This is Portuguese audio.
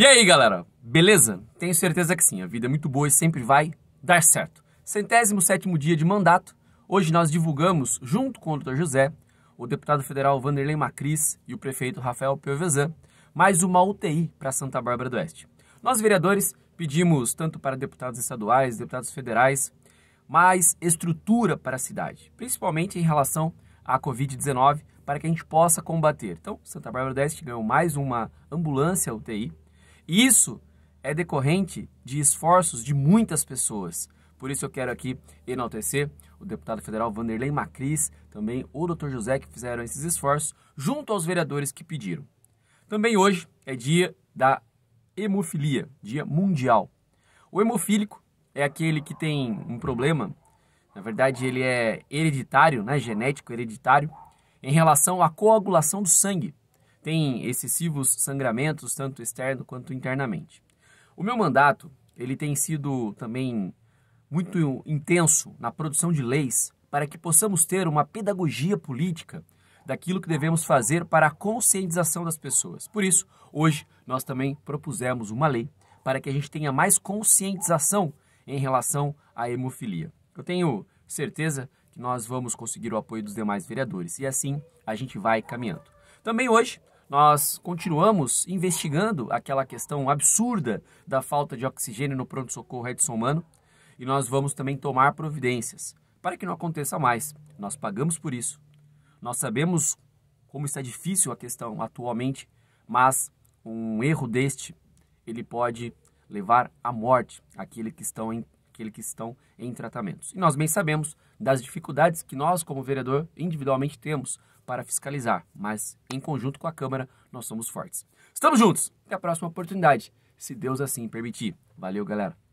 E aí, galera? Beleza? Tenho certeza que sim, a vida é muito boa e sempre vai dar certo. Centésimo sétimo dia de mandato, hoje nós divulgamos, junto com o Dr. José, o deputado federal Vanderlei Macris e o prefeito Rafael Piovesan, mais uma UTI para Santa Bárbara do Oeste. Nós, vereadores, pedimos tanto para deputados estaduais, deputados federais, mais estrutura para a cidade, principalmente em relação à Covid-19, para que a gente possa combater. Então, Santa Bárbara do Oeste ganhou mais uma ambulância UTI, isso é decorrente de esforços de muitas pessoas. Por isso eu quero aqui enaltecer o deputado federal Vanderlei Macris, também o Dr. José que fizeram esses esforços junto aos vereadores que pediram. Também hoje é dia da hemofilia, dia mundial. O hemofílico é aquele que tem um problema, na verdade ele é hereditário, né, genético hereditário, em relação à coagulação do sangue tem excessivos sangramentos, tanto externo quanto internamente. O meu mandato ele tem sido também muito intenso na produção de leis para que possamos ter uma pedagogia política daquilo que devemos fazer para a conscientização das pessoas. Por isso, hoje nós também propusemos uma lei para que a gente tenha mais conscientização em relação à hemofilia. Eu tenho certeza que nós vamos conseguir o apoio dos demais vereadores e assim a gente vai caminhando. Também hoje nós continuamos investigando aquela questão absurda da falta de oxigênio no pronto-socorro Edson Mano e nós vamos também tomar providências para que não aconteça mais. Nós pagamos por isso. Nós sabemos como está difícil a questão atualmente, mas um erro deste ele pode levar à morte aquele que estão em aquele que estão em tratamentos. E nós bem sabemos das dificuldades que nós, como vereador, individualmente temos para fiscalizar, mas em conjunto com a Câmara, nós somos fortes. Estamos juntos! Até a próxima oportunidade, se Deus assim permitir. Valeu, galera!